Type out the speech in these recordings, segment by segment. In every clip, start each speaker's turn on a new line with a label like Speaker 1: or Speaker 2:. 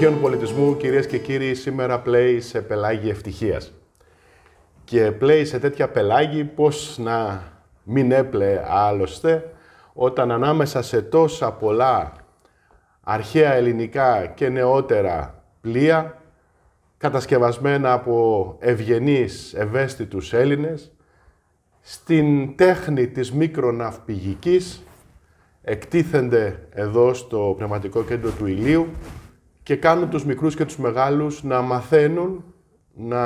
Speaker 1: αρχαίων πολιτισμού, κυρίες και κύριοι, σήμερα πλέει σε πελάγι ευτυχίας. Και πλέει σε τέτοια πελάγι, πώς να μην έπλεε άλλωστε, όταν ανάμεσα σε τόσα πολλά αρχαία ελληνικά και νεότερα πλοία, κατασκευασμένα από ευγενείς, ευαίσθητους Έλληνες, στην τέχνη της μικροναυπηγικής, εκτίθενται εδώ στο Πνευματικό Κέντρο του Ηλίου, και κάνουν τους μικρούς και τους μεγάλους να μαθαίνουν, να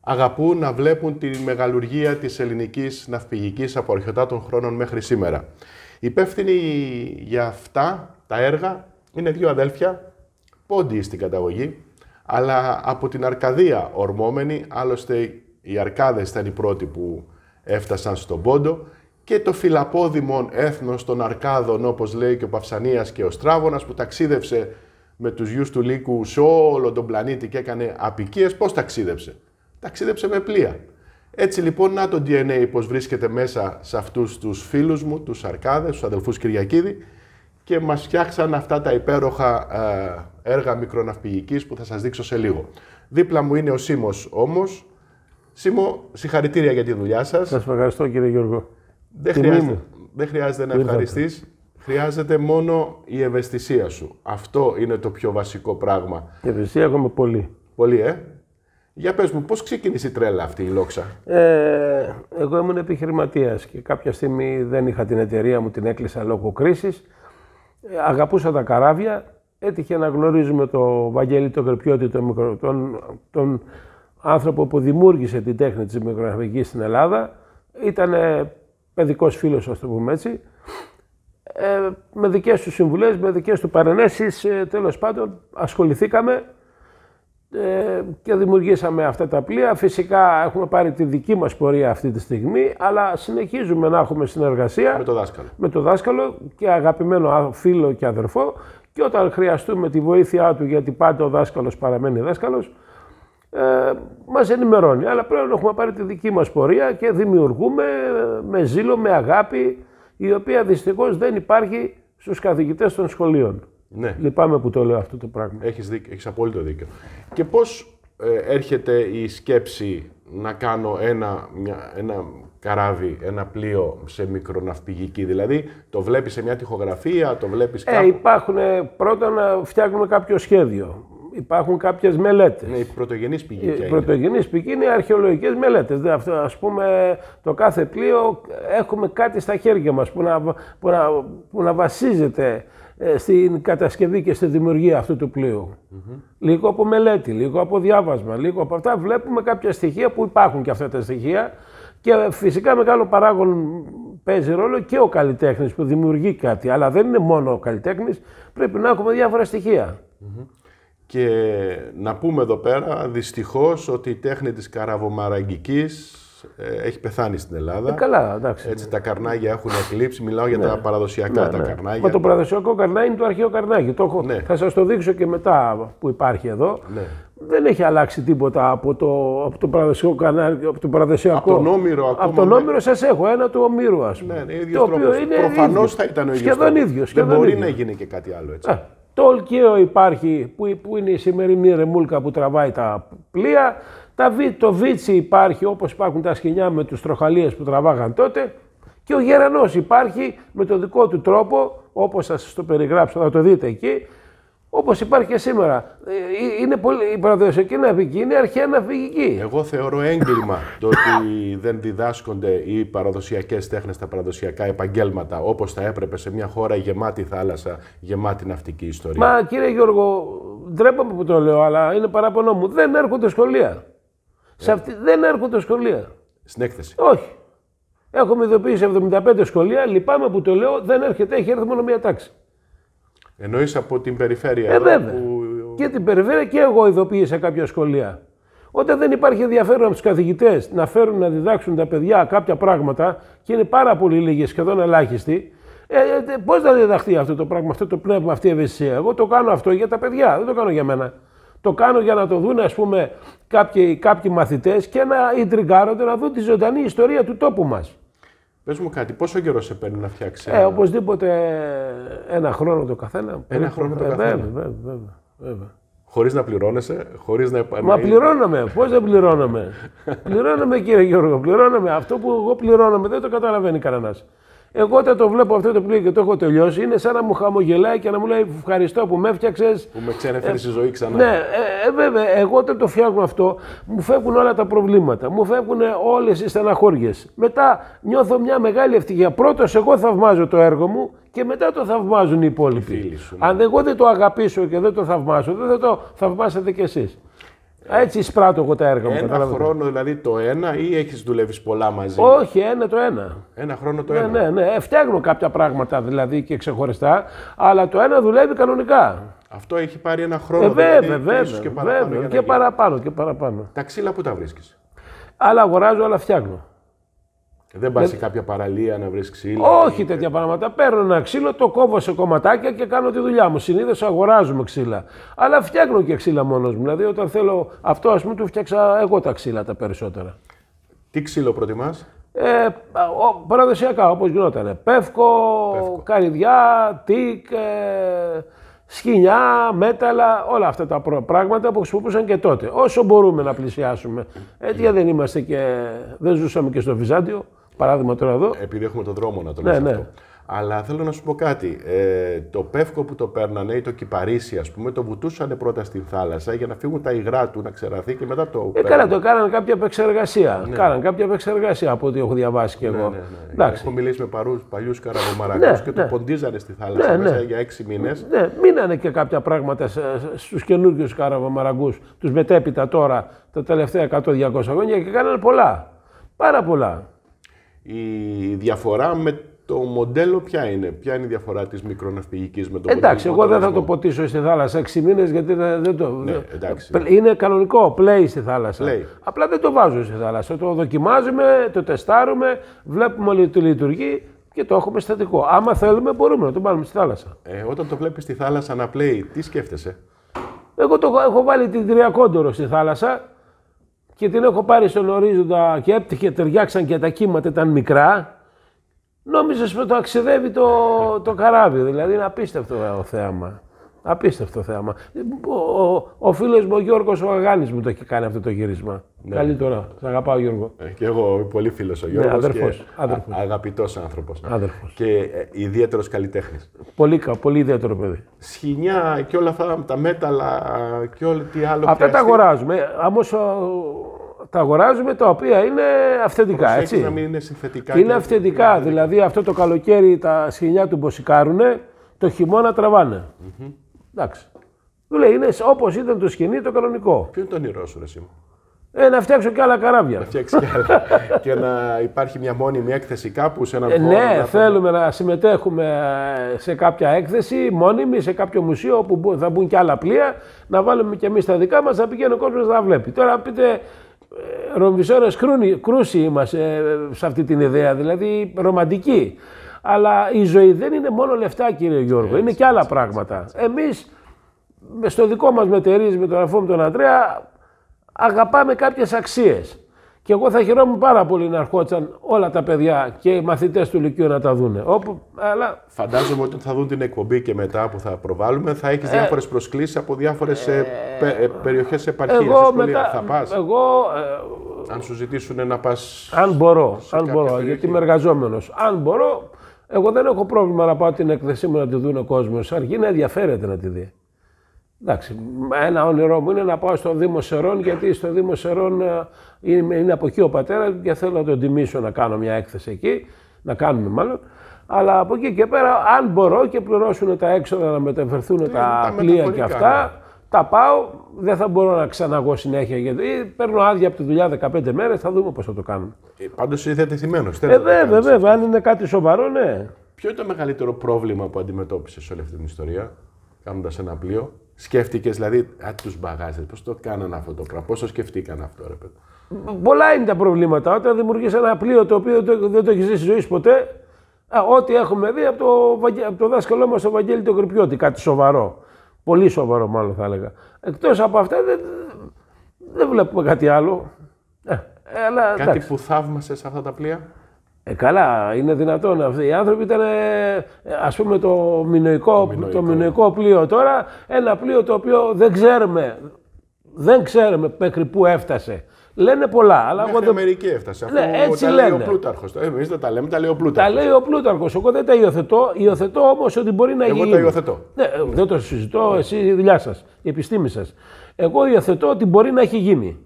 Speaker 1: αγαπούν, να βλέπουν τη μεγαλουργία της ελληνικής ναυπηγικής από αρχιωτά των χρόνων μέχρι σήμερα. Υπεύθυνοι για αυτά τα έργα είναι δύο αδέλφια, πόντιοι στην καταγωγή, αλλά από την Αρκαδία ορμόμενοι, άλλωστε οι Αρκάδες ήταν οι πρώτοι που έφτασαν στον πόντο, και το φιλαπόδημον έθνος των Αρκάδων, όπως λέει και ο Παυσανίας και ο Στράβωνας, που ταξίδευσε με τους γιους του Λύκου σε όλο τον πλανήτη και έκανε απικίες, πώς ταξίδεψε. Ταξίδεψε με πλοία. Έτσι λοιπόν, να το DNA πώς βρίσκεται μέσα σε αυτούς τους φίλους μου, τους Αρκάδες, τους αδελφούς Κυριακίδη και μας φτιάξαν αυτά τα υπέροχα έργα μικροναυπηγικής που θα σας δείξω σε λίγο. Δίπλα μου είναι ο Σίμος όμως. Σίμο, συγχαρητήρια για τη δουλειά σας. Σας ευχαριστώ κύριε Γιώργο. Δεν, χρειάζεται, δεν χρειάζεται να ευχαριστήσει. Χρειάζεται μόνο η ευαισθησία σου. Αυτό είναι το πιο βασικό πράγμα. Η ευαισθησία έχουμε πολύ. Πολύ, ε. Για πες μου, πώς ξεκίνησε η τρέλα αυτή η λόξα.
Speaker 2: Ε, εγώ ήμουν επιχειρηματίας και κάποια στιγμή δεν είχα την εταιρεία μου, την έκλεισα λόγω κρίσης. Ε, αγαπούσα τα καράβια, έτυχε να γνωρίζουμε τον Βαγγέλη τον Κρυπιώτη, τον, τον, άνθρωπο που δημιούργησε την τέχνη της μικρογραφικής στην Ελλάδα. Ήταν παιδικός φίλος, ας το πούμε έτσι ε, με δικές τους συμβουλές, με δικές του παρενέσεις, ε, τέλος πάντων ασχοληθήκαμε ε, και δημιουργήσαμε αυτά τα πλοία. Φυσικά έχουμε πάρει τη δική μας πορεία αυτή τη στιγμή, αλλά συνεχίζουμε να έχουμε συνεργασία με το δάσκαλο, με το δάσκαλο και αγαπημένο φίλο και αδερφό και όταν χρειαστούμε τη βοήθειά του, γιατί πάντα ο δάσκαλος παραμένει δάσκαλος, ε, μας ενημερώνει. Αλλά πλέον έχουμε πάρει τη δική μας πορεία και δημιουργούμε ε, με ζήλο, με αγάπη, η οποία δυστυχώς δεν υπάρχει στους καθηγητές των σχολείων. Ναι. Λυπάμαι που το λέω αυτό το πράγμα.
Speaker 1: Έχεις έχεις απόλυτο δίκιο. Και πώς ε, έρχεται η σκέψη να κάνω ένα, μια, ένα καράβι, ένα πλοίο σε μικροναυπηγική. Δηλαδή, το βλέπεις σε μια τοιχογραφία, το βλέπεις ε, κάπου. Ε, υπάρχουν. Πρώτα να φτιάχνουμε κάποιο σχέδιο υπάρχουν κάποιες μελέτες. Ναι, οι πρωτογενείς
Speaker 2: πηγή. Η πρωτογενής πηγή είναι οι αρχαιολογικές μελέτες. Ναι, ας πούμε, το κάθε πλοίο έχουμε κάτι στα χέρια μας που να, να, που βασίζεται ε, στην κατασκευή και στη δημιουργία αυτού του πλοίου. Λίγο από μελέτη, λίγο από διάβασμα, λίγο από αυτά βλέπουμε κάποια στοιχεία που υπάρχουν και αυτά τα στοιχεία και φυσικά μεγάλο παράγον παίζει ρόλο και ο καλλιτέχνης που δημιουργεί κάτι, αλλά δεν είναι μόνο ο καλλιτέχνης,
Speaker 1: πρέπει να έχουμε διάφορα στοιχεία. Και να πούμε εδώ πέρα, δυστυχώς, ότι η τέχνη της καραβομαραγκικής ε, έχει πεθάνει στην Ελλάδα. Ε, καλά, εντάξει. Έτσι, τα καρνάγια έχουν εκλείψει. Μιλάω για ναι. τα παραδοσιακά ναι, τα ναι. καρνάγια. Μα το
Speaker 2: παραδοσιακό καρνάγι είναι το αρχαίο καρνάγι. Το έχω... Ναι. Θα σας το δείξω και μετά που υπάρχει εδώ. Δεν έχει αλλάξει τίποτα από το, από το παραδοσιακό καρνάγιο, από το παραδοσιακό. Από τον Όμηρο ακόμα. Από τον Όμηρο σας έχω, ένα του Ομήρου ας
Speaker 1: πούμε. Ναι, τρόπος. είναι θα ήταν ο ίδιος. Σχεδόν ίδιος. Δεν μπορεί να γίνει και κάτι άλλο έτσι.
Speaker 2: Το υπάρχει που, που είναι η σημερινή ρεμούλκα που τραβάει τα πλοία. Τα, το Βίτσι υπάρχει όπως υπάρχουν τα σκηνιά με τους τροχαλίες που τραβάγαν τότε.
Speaker 1: Και ο Γερανός
Speaker 2: υπάρχει με το δικό του τρόπο όπως σας το περιγράψω θα το δείτε εκεί Όπως υπάρχει και σήμερα. Ε, είναι πολύ, η παραδοσιακή ναυπηγική είναι
Speaker 1: αρχαία ναυπηγική. Εγώ θεωρώ έγκλημα το ότι δεν διδάσκονται οι παραδοσιακές τέχνες, τα παραδοσιακά επαγγέλματα όπως θα έπρεπε σε μια χώρα γεμάτη θάλασσα, γεμάτη ναυτική ιστορία. Μα
Speaker 2: κύριε Γιώργο, ντρέπομαι που το λέω, αλλά είναι παράπονο μου. Δεν έρχονται σχολεία. Σε ε. αυτή, δεν έρχονται σχολεία. Στην έκθεση. Όχι. Έχουμε ειδοποιήσει 75 σχολεία. Λυπάμαι που το λέω, δεν έρχεται, έχει έρθει μόνο μία τάξη.
Speaker 1: Εννοείς από την περιφέρεια. Ε, βέβαια.
Speaker 2: Και την περιφέρεια και εγώ ειδοποίησα κάποια σχολεία. Όταν δεν υπάρχει ενδιαφέρον από τους καθηγητές να φέρουν να διδάξουν τα παιδιά κάποια πράγματα και είναι πάρα πολύ λίγες, σχεδόν ελάχιστοι, ε, ε, πώ να διδαχθεί αυτό το πράγμα, αυτό το πνεύμα, αυτή η ευαισθησία. Εγώ το κάνω αυτό για τα παιδιά, δεν το κάνω για μένα. Το κάνω για να το δουν, ας πούμε, κάποιοι, κάποιοι μαθητές και να ιντριγκάρονται, να δουν τη ζωντανή ιστορία του τόπου μας.
Speaker 1: Πες μου κάτι, πόσο καιρό σε παίρνει να φτιάξει. Ε, οπωσδήποτε
Speaker 2: ένα χρόνο το καθένα. Ένα χρόνο το ε, καθένα. Βέβαια, βέβαια.
Speaker 1: βέβαια. Χωρίς να πληρώνεσαι, χωρίς να επανέλθει. Μα πληρώναμε.
Speaker 2: Πώς δεν πληρώναμε. πληρώναμε, κύριε Γιώργο, πληρώναμε. Αυτό που εγώ πληρώναμε δεν το καταλαβαίνει κανένας. Εγώ όταν το βλέπω αυτό το πλοίο και το έχω τελειώσει, είναι σαν να μου χαμογελάει και να μου λέει Ευχαριστώ που με έφτιαξες. Που με ξενέφερε ε, στη ζωή ξανά. Ναι, ε, ε, βέβαια, εγώ όταν το φτιάχνω αυτό, μου φεύγουν όλα τα προβλήματα. Μου φεύγουν όλες οι στεναχώριες. Μετά νιώθω μια μεγάλη ευτυχία. Πρώτος, εγώ θαυμάζω το έργο μου και μετά το θαυμάζουν οι υπόλοιποι. Ναι. Αν εγώ δεν το αγαπήσω και δεν το θαυμάσω, δεν θα το θαυμάσετε κι εσείς. Ε, έτσι εισπράττω εγώ τα έργα μου. Ένα χρόνο
Speaker 1: δηλαδή το ένα ή έχεις δουλεύεις πολλά μαζί.
Speaker 2: Όχι, ένα το ένα. Ένα χρόνο το ναι, ένα. Ναι, ναι, ε, Φτιάχνω κάποια πράγματα δηλαδή και ξεχωριστά, αλλά το ένα δουλεύει κανονικά.
Speaker 1: Αυτό έχει πάρει ένα χρόνο. Ε, δηλαδή, βέβαια, δηλαδή, ίσως και παραπάνω. Βέβαια, και,
Speaker 2: παραπάνω και παραπάνω. Τα ξύλα που τα βρίσκεις. Άλλα αγοράζω, άλλα φτιάχνω.
Speaker 1: Δεν πα σε κάποια παραλία να βρεις ξύλο.
Speaker 2: Όχι τέτοια πράγματα. Παίρνω ένα ξύλο, το κόβω σε κομματάκια και κάνω τη δουλειά μου. Συνήθως αγοράζουμε ξύλα. Αλλά φτιάχνω και ξύλα μόνος μου. Δηλαδή, όταν θέλω αυτό, ας πούμε, του φτιάξα εγώ τα ξύλα τα περισσότερα. Τι ξύλο προτιμάς, ε, παραδοσιακά όπως γινόταν. Πεύκο, Πεύκο, καρυδιά, τικ, ε, σκοινιά, μέταλλα, όλα αυτά τα πράγματα που χρησιμοποιούσαν και τότε. Όσο μπορούμε να πλησιάσουμε. Έτσι ε, δεν είμαστε και. δεν ζούσαμε και στο Βυζάντιο παράδειγμα τώρα
Speaker 1: εδώ. Επειδή έχουμε τον δρόμο να το ναι, ναι. αυτό. Αλλά θέλω να σου πω κάτι. Ε, το πεύκο που το παίρνανε ή το κυπαρίσι, ας πούμε, το βουτούσαν πρώτα στην θάλασσα για να φύγουν τα υγρά του, να ξεραθεί και μετά το. Ε, καλά, το
Speaker 2: κάναν κάποια επεξεργασία. Ναι. Κάναν κάποια επεξεργασία από ό,τι έχω διαβάσει κι ναι, εγώ. Ναι,
Speaker 1: ναι, Έχω μιλήσει με παλιούς καραβομαρακούς ναι, και το ναι. ποντίζανε στη θάλασσα ναι, μέσα για έξι μήνες. Ναι,
Speaker 2: μείνανε και κάποια πράγματα στου καινούριου καραβομαραγκού, τους μετέπειτα τώρα τα τελευταία 100-200 χρόνια και
Speaker 1: κάνανε πολλά. Πάρα πολλά η διαφορά με το μοντέλο ποια είναι, ποια είναι η διαφορά της μικροναυπηγικής με το Εντάξει, εγώ δεν θα το
Speaker 2: ποτίσω στη θάλασσα 6 μήνες γιατί δεν το. Ναι, εντάξει. Είναι κανονικό, πλέει στη θάλασσα. Play. Απλά δεν το βάζω στη θάλασσα. Το δοκιμάζουμε, το τεστάρουμε, βλέπουμε ότι τη λειτουργεί και το έχουμε στατικό. Άμα θέλουμε, μπορούμε να το πάρουμε στη θάλασσα. Ε, όταν το βλέπεις στη θάλασσα να πλέει, τι σκέφτεσαι. Εγώ το έχω βάλει την τριακόντορο στη θάλασσα και την έχω πάρει στον ορίζοντα και έπτυχε, ταιριάξαν και τα κύματα, ήταν μικρά. Νόμιζες ότι το αξιδεύει το, το καράβι. Δηλαδή είναι απίστευτο το ε, θέαμα. Απίστευτο θέαμα. Ο, ο, ο φίλος μου ο Γιώργος ο Αγάνης μου το έχει κάνει αυτό το γύρισμα.
Speaker 1: Ναι. Καλύτερα. Σ' αγαπάω Γιώργο. Ε, και εγώ, πολύ φίλος ο Γιώργο. Ναι, αδερφός, Αγαπητός άνθρωπος. Και ε, ιδιαίτερος καλλιτέχνης.
Speaker 2: Πολύ, πολύ ιδιαίτερο παιδί.
Speaker 1: Σχοινιά και όλα αυτά τα μέταλλα και όλα τι άλλο. Αυτά τα
Speaker 2: αγοράζουμε. Όμω τα αγοράζουμε τα οποία είναι αυθεντικά. έτσι. να μην
Speaker 1: είναι συνθετικά. Είναι αυθεντικά.
Speaker 2: Δηλαδή αυτό το καλοκαίρι τα σχοινιά του μποσικάρουνε, το χειμώνα τραβάνε.
Speaker 1: Mm-hmm. Εντάξει. Του λέει είναι όπως ήταν το σχοινί το κανονικό. Ποιο είναι το όνειρό σου, Ρεσί μου. Ε, να φτιάξω και άλλα καράβια. Να φτιάξεις και άλλα. και να υπάρχει μια μόνιμη έκθεση κάπου σε έναν ε, χώρο. Ναι, να...
Speaker 2: θέλουμε να συμμετέχουμε σε κάποια έκθεση μόνιμη, σε κάποιο μουσείο όπου θα μπουν και άλλα πλοία, να βάλουμε και εμείς τα δικά μας, να πηγαίνει ο κόσμος να βλέπει. Τώρα πείτε ρομβισόρες κρούση είμαστε σε αυτή την ιδέα, δηλαδή ρομαντική. Αλλά η ζωή δεν είναι μόνο λεφτά κύριε Γιώργο, είναι και άλλα πράγματα. Εμείς στο δικό μας μετερίζει με τον αφού με τον Αντρέα αγαπάμε κάποιες αξίες. Και εγώ θα χαιρόμουν πάρα πολύ να ερχόταν όλα τα παιδιά και οι
Speaker 1: μαθητές του Λυκειού να τα δουν. αλλά... Φαντάζομαι ότι θα δουν την εκπομπή και μετά που θα προβάλλουμε θα έχεις ε, διάφορες προσκλήσεις από διάφορες ε, ε, ε περιοχές επαρχίας. Εγώ, μετά, θα πας, εγώ ε, αν σου ζητήσουν να πας. Αν μπορώ, αν μπορώ γιατί είμαι εργαζόμενος.
Speaker 2: Αν μπορώ, εγώ δεν έχω πρόβλημα να πάω την εκθεσή μου να τη δουν ο κόσμος. Αρκεί να ενδιαφέρεται να τη δει. Εντάξει, ένα όνειρό μου είναι να πάω στο Δήμο Σερών, γιατί στο Δήμο Σερών είναι, είναι από εκεί ο πατέρας και θέλω να τον τιμήσω να κάνω μια έκθεση εκεί, να κάνουμε μάλλον. Αλλά από εκεί και πέρα, αν μπορώ και πληρώσουν τα έξοδα να μεταφερθούν ναι, τα πλοία και αυτά, ναι. τα πάω. Δεν θα μπορώ να ξαναγώ συνέχεια γιατί ε,
Speaker 1: παίρνω άδεια από τη δουλειά 15 μέρες. Θα δούμε πώς θα το κάνουμε. Ε, Πάντως είσαι διατεθειμένος. Ε, βέβαια, βέβαια.
Speaker 2: Αν είναι κάτι σοβαρό, ναι.
Speaker 1: Ποιο ήταν το μεγαλύτερο πρόβλημα που αντιμετώπισες όλη αυτή την ιστορία, κάνοντας ένα πλοίο. Σκέφτηκες δηλαδή, α τους μπαγάζε, πώς το κάνανε αυτό το πράγμα, πώς το σκεφτήκαν αυτό, ρε παιδί
Speaker 2: πολλά είναι τα προβλήματα. Όταν δημιουργείς ένα πλοίο το οποίο δεν το έχεις ζήσει ζωής ποτέ, ό,τι έχουμε δει από το, από το δάσκαλό μας τον Βαγγέλη τον Κρυπιώτη, κάτι σοβαρό. Πολύ σοβαρό, μάλλον θα έλεγα. Εκτός από αυτά δεν, δεν βλέπουμε κάτι άλλο. Ε, ε αλλά, κάτι που θαύμασε σε αυτά τα πλοία. Ε, καλά, είναι δυνατόν αυτοί. Οι άνθρωποι ήταν, ε, ας πούμε, το μηνοϊκό το το πλοίο τώρα, ένα πλοίο το οποίο δεν ξέρουμε, δεν ξέρουμε μέχρι πού έφτασε. Λένε πολλά. Αλλά Μέχρι εγώ... Αμερική
Speaker 1: έφτασε. Αφού ναι, έτσι τα λένε. λέει ο Πλούταρχο. Εμείς δεν τα λέμε, τα
Speaker 2: λέει ο Πλούταρχος. Τα λέει ο Πλούταρχος. Εγώ δεν τα υιοθετώ. Υιοθετώ όμως ότι μπορεί να γίνει. Εγώ τα υιοθετώ. Ναι, ε, δεν το συζητώ. Εσύ η δουλειά σας, η επιστήμη σας. Εγώ υιοθετώ ότι μπορεί να έχει γίνει.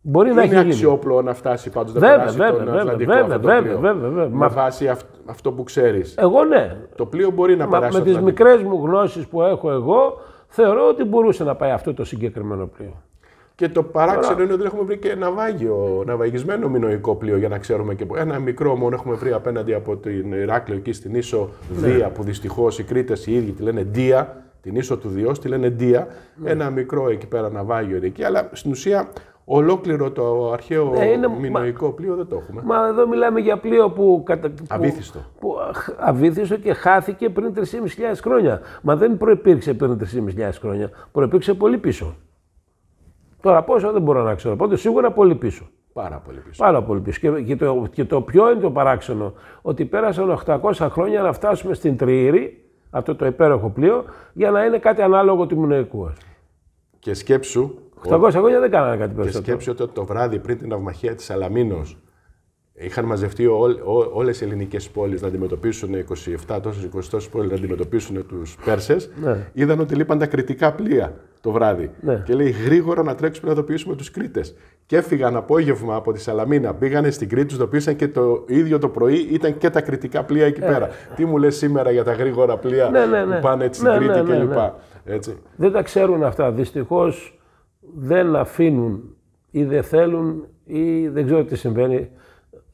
Speaker 2: Μπορεί να έχει γίνει. Είναι αξιόπλο
Speaker 1: να φτάσει πάντως να βέβαια, περάσει βέβαια, βέβαια, αυτό βέβαια, βέβαια, βέβαια, Με βάση αυ... αυτό που ξέρεις. Εγώ ναι. Το πλοίο μπορεί να Μα, περάσει. Με τι
Speaker 2: μικρές μου γνώσεις που έχω
Speaker 1: εγώ, θεωρώ ότι μπορούσε να πάει αυτό το συγκεκριμένο πλοίο. Και το παράξενο είναι ότι δεν έχουμε βρει και ναυάγιο, ναυαγισμένο μηνοϊκό πλοίο για να ξέρουμε και που Ένα μικρό μόνο έχουμε βρει απέναντι από την Ηράκλειο εκεί στην ίσο ναι. Δία, που δυστυχώς οι Κρήτες οι ίδιοι τη λένε Δία, την ίσο του Διός, τη λένε Δία. Ναι. Ένα μικρό εκεί πέρα ναυάγιο είναι εκεί, αλλά στην ουσία Ολόκληρο το αρχαίο ναι, μηνοϊκό πλοίο δεν το έχουμε. Μα εδώ μιλάμε για πλοίο που. Κατα,
Speaker 2: αβύθιστο. Που, και χάθηκε πριν 3.500 χρόνια. Μα δεν προπήρξε πριν 3.500 χρόνια. Προπήρξε πολύ πίσω. Τώρα πόσο δεν μπορώ να ξέρω. Πάντω σίγουρα πολύ πίσω. Πάρα πολύ πίσω. Πάρα πολύ πίσω. Και, το, το πιο είναι το παράξενο, ότι πέρασαν 800 χρόνια να φτάσουμε στην Τριήρη, αυτό το υπέροχο πλοίο, για να είναι κάτι ανάλογο του Μουνεϊκού.
Speaker 1: Και σκέψου. 800 χρόνια δεν κάνανε κάτι περισσότερο. Και σκέψου ότι το βράδυ πριν την αυμαχία της Αλαμίνος, είχαν μαζευτεί όλες οι ελληνικές πόλεις να αντιμετωπίσουν 27 τόσε, 20 τόσες πόλεις να αντιμετωπίσουν τους Πέρσες, ναι. είδαν ότι λείπαν τα κριτικά πλοία το βράδυ. Ναι. Και λέει γρήγορα να τρέξουμε να ειδοποιήσουμε τους Κρήτες. Και έφυγαν απόγευμα από τη Σαλαμίνα, πήγανε στην Κρήτη, τους ειδοποίησαν και το ίδιο το πρωί ήταν και τα κριτικά πλοία εκεί ε. πέρα. Τι μου λες σήμερα για τα γρήγορα πλοία ναι, ναι που ναι. πάνε έτσι στην Κρήτη κλπ. Έτσι.
Speaker 2: Δεν τα ξέρουν αυτά. Δυστυχώς δεν αφήνουν ή δεν θέλουν ή δεν ξέρω τι συμβαίνει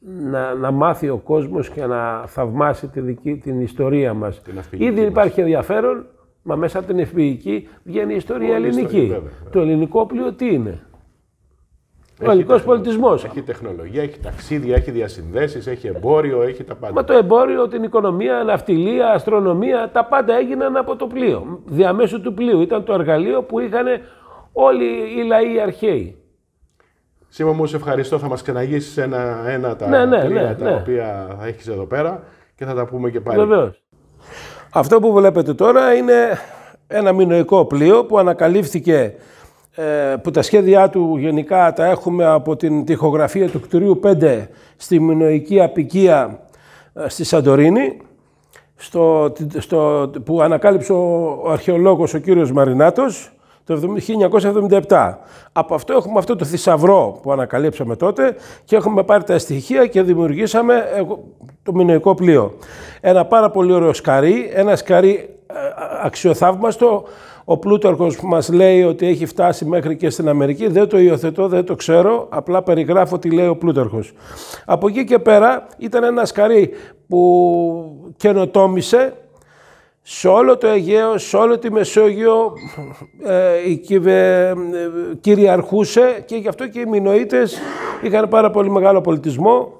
Speaker 2: να, να μάθει ο κόσμος και να θαυμάσει τη δική, την ιστορία μας. Ήδη υπάρχει ενδιαφέρον, μα μέσα από
Speaker 1: την ευφυγική βγαίνει η ιστορία ελληνική. Το ελληνικό πλοίο τι είναι. ο ελληνικό πολιτισμός. Έχει τεχνολογία, έχει ταξίδια, έχει διασυνδέσεις, έχει εμπόριο, έχει τα πάντα.
Speaker 2: Μα το εμπόριο, την οικονομία, ναυτιλία, αστρονομία, τα πάντα έγιναν από το πλοίο. Διαμέσου του πλοίου. Ήταν το εργαλείο που είχαν όλοι οι λαοί αρχαίοι.
Speaker 1: Σήμα μου, σε ευχαριστώ. Θα μας ξαναγήσει ένα-ένα τα ναι, ναι, ναι τα ναι. οποία θα έχεις εδώ πέρα και θα τα πούμε και πάλι. Βεβαίως. Αυτό που βλέπετε τώρα είναι
Speaker 2: ένα μηνοϊκό πλοίο που ανακαλύφθηκε ε, που τα σχέδιά του γενικά τα έχουμε από την τοιχογραφία του κτηρίου 5 στη μηνοϊκή Απικία ε, στη Σαντορίνη στο, στο, που ανακάλυψε ο αρχαιολόγος ο κύριος Μαρινάτος το 1977. Από αυτό έχουμε αυτό το θησαυρό που ανακαλύψαμε τότε και έχουμε πάρει τα στοιχεία και δημιουργήσαμε το μηνοϊκό πλοίο. Ένα πάρα πολύ ωραίο σκαρί, ένα σκαρί ε, αξιοθαύμαστο. Ο Πλούταρχος μας λέει ότι έχει φτάσει μέχρι και στην Αμερική, δεν το υιοθετώ, δεν το ξέρω, απλά περιγράφω τι λέει ο Πλούταρχος. Από εκεί και πέρα ήταν ένα σκαρί που καινοτόμησε, σε όλο το Αιγαίο, σε όλο τη Μεσόγειο ε, ε κυριαρχούσε και γι' αυτό και οι Μινοίτες είχαν πάρα πολύ μεγάλο πολιτισμό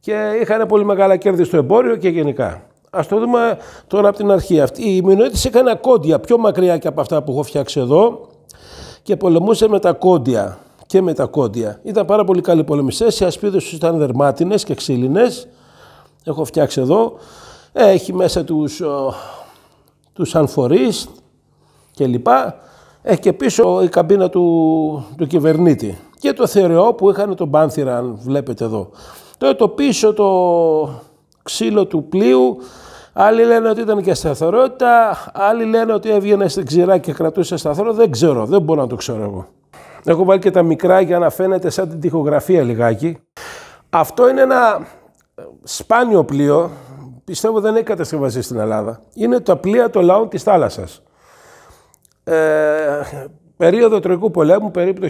Speaker 2: και είχαν πολύ μεγάλα κέρδη στο εμπόριο και γενικά. Ας το δούμε τώρα από την αρχή. Αυτή. Οι Μινωίτες είχαν κόντια πιο μακριά και από αυτά που έχω φτιάξει εδώ και πολεμούσε με τα κόντια. Και με τα κόντια. Ήταν πάρα πολύ καλοί πολεμιστές. Οι ασπίδες τους ήταν δερμάτινες και ξύλινες. Έχω φτιάξει εδώ. Έχει μέσα τους του σαν και λοιπά. Έχει και πίσω η καμπίνα του, του κυβερνήτη. Και το θερεό που είχαν τον Πάνθυρα, αν βλέπετε εδώ. Τώρα το πίσω το ξύλο του πλοίου, άλλοι λένε ότι ήταν και σταθερότητα, άλλοι λένε ότι έβγαινε στην ξηρά και κρατούσε σταθερό. Δεν ξέρω, δεν μπορώ να το ξέρω εγώ. Έχω βάλει και τα μικρά για να φαίνεται σαν την τοιχογραφία λιγάκι. Αυτό είναι ένα σπάνιο πλοίο, πιστεύω δεν έχει κατασκευαστεί στην Ελλάδα. Είναι τα πλοία των λαών της θάλασσας. Ε, περίοδο Τροϊκού Πολέμου, περίπου το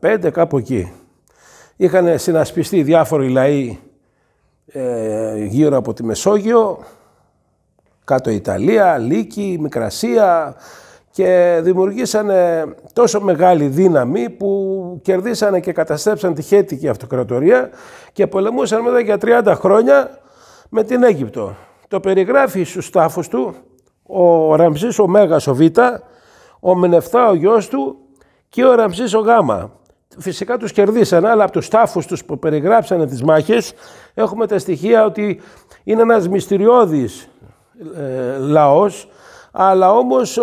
Speaker 2: 1175, κάπου εκεί. Είχαν συνασπιστεί διάφοροι λαοί ε, γύρω από τη Μεσόγειο, κάτω Ιταλία, Λίκη, Μικρασία και δημιουργήσανε τόσο μεγάλη δύναμη που κερδίσανε και καταστρέψαν τη Χέτικη Αυτοκρατορία και πολεμούσαν μετά για 30 χρόνια με την Αίγυπτο. Το περιγράφει στους τάφους του ο Ραμψής ο Μέγας ο Β, ο Μενεφθά ο γιος του και ο Ραμψής ο Γ. Φυσικά τους κερδίσανε, αλλά από τους τάφους τους που περιγράψανε τις μάχες έχουμε τα στοιχεία ότι είναι ένας μυστηριώδης ε, λαός, αλλά όμως ε,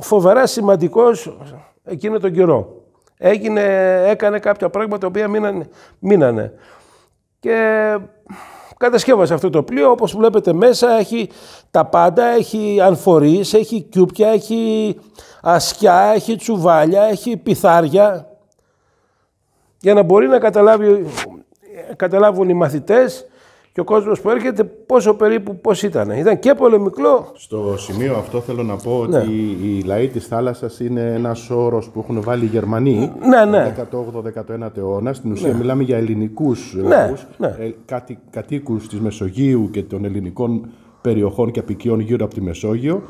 Speaker 2: φοβερά σημαντικός εκείνο τον καιρό. Έγινε, έκανε κάποια πράγματα τα οποία μείνανε. μείνανε. Και Κατασκεύασε αυτό το πλοίο, όπως βλέπετε μέσα έχει τα πάντα, έχει ανφορείς, έχει κιούπια, έχει ασκιά, έχει τσουβάλια, έχει πιθάρια. Για να μπορεί να καταλάβουν οι μαθητές και ο κόσμος που έρχεται, πόσο περίπου
Speaker 1: πώς ήταν. Ήταν και πολεμικό. Στο σημείο αυτό θέλω να πω ότι ναι. οι λαοί της θάλασσας είναι ένας όρος που έχουν βάλει οι Γερμανοί 18 19 αιωνα Στην ναι. ουσία ναι. μιλάμε για ελληνικούς ε, ναι, ναι. Ε, κατοίκους της Μεσογείου και των ελληνικών περιοχών και απικιών γύρω από τη Μεσόγειο.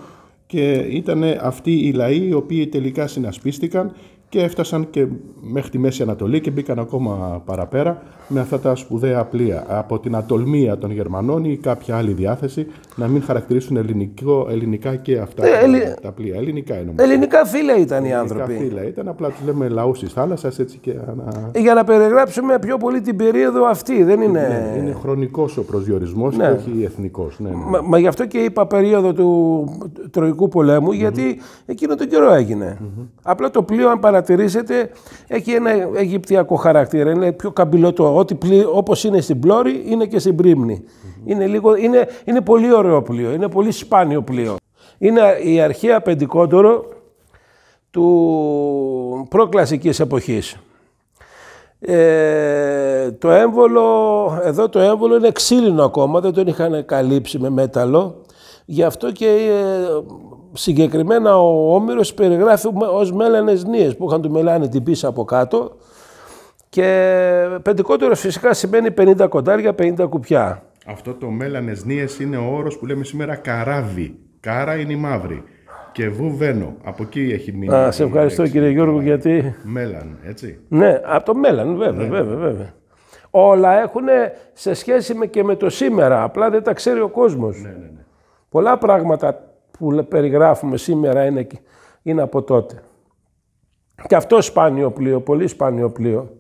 Speaker 1: Και ήταν αυτοί οι λαοί οι οποίοι τελικά συνασπίστηκαν και έφτασαν και μέχρι τη Μέση Ανατολή και μπήκαν ακόμα παραπέρα με αυτά τα σπουδαία πλοία. Από την ατολμία των Γερμανών ή κάποια άλλη διάθεση να μην χαρακτηρίσουν ελληνικό, ελληνικά και αυτά ε, τα, τα πλοία. Ελληνικά είναι Ελληνικά
Speaker 2: φύλλα ήταν οι άνθρωποι. Ελληνικά
Speaker 1: φύλλα ήταν, απλά τους λέμε λαού τη θάλασσα να... Ε, για να
Speaker 2: περιγράψουμε πιο πολύ την περίοδο αυτή, δεν είναι. Ναι, είναι
Speaker 1: χρονικός ο προσδιορισμός ναι. και όχι εθνικός. Ναι, ναι. Μα,
Speaker 2: μα γι' αυτό και είπα περίοδο του Τροϊκού γιατί εκείνο τον καιρό Απλά το πλοίο, αν παρατηρήσετε έχει ένα αιγυπτιακό χαρακτήρα. Είναι πιο καμπυλωτό. Ό,τι όπως είναι στην πλώρη είναι και στην πριμνη Είναι, λίγο, είναι, είναι πολύ ωραίο πλοίο. Είναι πολύ σπάνιο πλοίο. Είναι η αρχαία πεντικότορο του προκλασικής εποχής. Ε, το έμβολο, εδώ το έμβολο είναι ξύλινο ακόμα, δεν τον είχαν καλύψει με μέταλλο. Γι' αυτό και ε, συγκεκριμένα ο Όμηρος περιγράφει ως μέλανες νίες που είχαν του μελάνη την πίσω από κάτω και πεντικότερο φυσικά σημαίνει 50 κοντάρια, 50 κουπιά.
Speaker 1: Αυτό το μέλανες νίες είναι ο όρος που λέμε σήμερα καράβι. Κάρα είναι η μαύρη και βουβένο. Από εκεί έχει μείνει. Α, σε ευχαριστώ κύριε Γιώργο γιατί... Μέλαν, έτσι. Ναι,
Speaker 2: από το μέλαν βέβαια, ναι. βέβαια, βέβαια. Όλα έχουν σε σχέση με και με το σήμερα, απλά δεν τα ξέρει ο κόσμος. Ναι, ναι, ναι. Πολλά πράγματα που περιγράφουμε σήμερα είναι, είναι από τότε. Και αυτό σπάνιο πλοίο, πολύ σπάνιο πλοίο.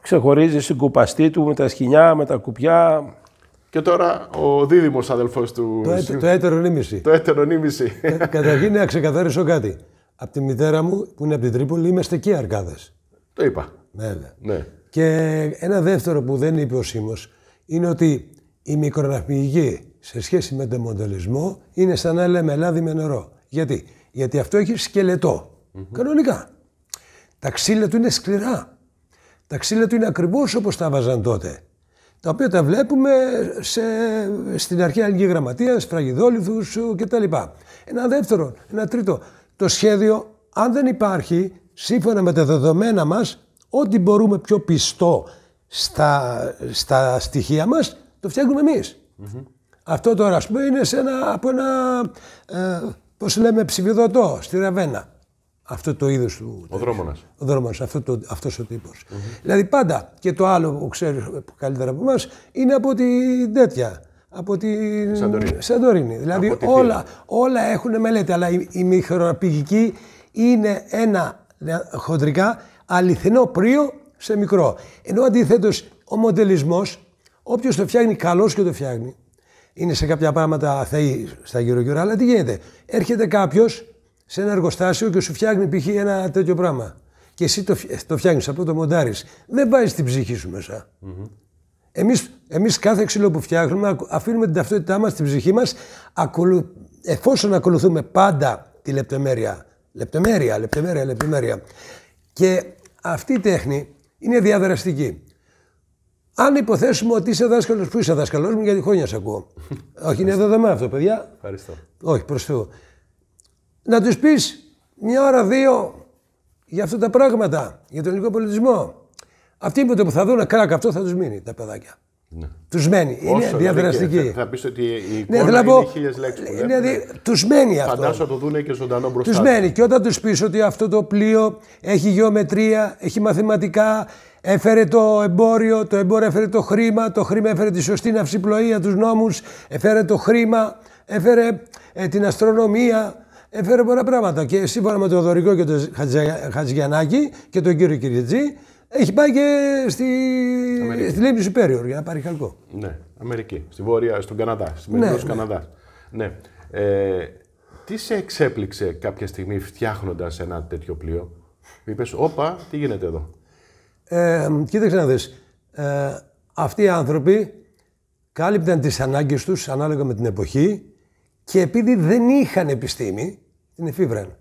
Speaker 2: Ξεχωρίζει κουπαστή του με τα σκοινιά, με τα κουπιά.
Speaker 1: Και τώρα ο δίδυμος αδελφός του... Το, έ, το
Speaker 3: έτερο νήμιση. Το
Speaker 1: έτερο νήμιση.
Speaker 3: το ετερο το ετερο νημιση καταρχην να ξεκαθαρίσω κάτι. Από τη μητέρα μου που είναι από την Τρίπολη είμαστε και αρκάδες.
Speaker 1: Το είπα. Ναι, ναι Ναι.
Speaker 3: Και ένα δεύτερο που δεν είπε ο Σίμος, είναι ότι η μικροναυπηγική σε σχέση με τον μοντελισμό είναι σαν να λέμε λάδι με νερό. Γιατί, Γιατί αυτό έχει Κανονικά. Τα ξύλα του είναι σκληρά. Τα ξύλα του είναι ακριβώς όπως τα βάζαν τότε. Τα οποία τα βλέπουμε σε, στην αρχαία Αλληλική γραμματεία, ε, τα κτλ. Ένα δεύτερο, ένα τρίτο. Το σχέδιο, αν δεν υπάρχει, σύμφωνα με τα δεδομένα μας, ό,τι μπορούμε πιο πιστό στα, στα στοιχεία μας, το φτιάχνουμε Αυτό τώρα, ας πούμε, είναι σε ένα, από ένα, ε, πώς λέμε, ψηφιδωτό στη Ραβένα. Αυτό το είδος του... Ο δρόμονας. Ο δρόμονας, αυτό το, αυτός ο τυπος Δηλαδή πάντα, και το άλλο που ξέρεις καλύτερα από εμάς, είναι από την τέτοια. Από την Σαντορίνη. Σαντορίνη. Δηλαδή όλα, όλα έχουν μελέτη, αλλά η, η είναι ένα χοντρικά αληθινό πρίο σε μικρό. Ενώ αντίθετος, ο μοντελισμός, όποιος το φτιάχνει, καλός και το φτιάχνει. Είναι σε κάποια πράγματα θεοί στα γύρω-γύρω, αλλά τι γίνεται. Έρχεται κάποιος σε ένα εργοστάσιο και σου φτιάχνει π.χ. ένα τέτοιο πράγμα. Και εσύ το, ε, το φτιάχνεις αυτό το μοντάρι. Δεν βάζεις την ψυχή σου μέσα. Εμείς, εμείς κάθε ξύλο που φτιάχνουμε αφήνουμε την ταυτότητά μας την ψυχή μας, εφόσον ακολουθούμε πάντα τη λεπτομέρεια. Λεπτομέρεια, λεπτομέρεια, λεπτομέρεια. Και αυτή η τέχνη είναι διαδραστική. Αν υποθέσουμε ότι είσαι δάσκαλος, που είσαι δάσκαλος μου, γιατί χρόνια σε ακούω. Όχι, είναι δεδομένο αυτό, παιδιά. Ευχαριστώ. Όχι, προς Θεού. Να τους πεις μια ώρα, δύο για αυτά τα πράγματα, για τον ελληνικό πολιτισμό. Αυτοί που θα δουν κράκα αυτό θα τους μείνει τα παιδάκια. Ναι. Τους μένει. Είναι δηλαδή, διαδραστική.
Speaker 1: θα πεις ότι η εικόνα ναι, είναι χίλιες λέξεις. Ναι, τους μένει αυτό. Φαντάζομαι το δούνε και ζωντανό μπροστά. Τους
Speaker 3: μένει. Και όταν τους πεις ότι αυτό το πλοίο έχει γεωμετρία, έχει μαθηματικά, έφερε το εμπόριο, το εμπόριο έφερε το χρήμα, το χρήμα έφερε τη σωστή ναυσιπλοεία, τους νόμους, έφερε το χρήμα, έφερε ε, την αστρονομία. Έφερε πολλά πράγματα και σύμφωνα με τον Δωρικό και τον Χατζιανάκη και τον κύριο Κυριτζή, έχει πάει και στη, στη Λίμνη για να πάρει χαλκό.
Speaker 1: Ναι, Αμερική. Στη Βόρεια, στον Καναδά. Στη ναι, ναι. Καναδά. Ναι. Ε, τι σε εξέπληξε κάποια στιγμή φτιάχνοντας ένα τέτοιο πλοίο. Είπες, Όπα, τι γίνεται εδώ.
Speaker 3: Ε, κοίταξε να δεις. Ε, αυτοί οι άνθρωποι κάλυπταν τις ανάγκες τους ανάλογα με την εποχή και επειδή δεν είχαν επιστήμη, την εφήβραν.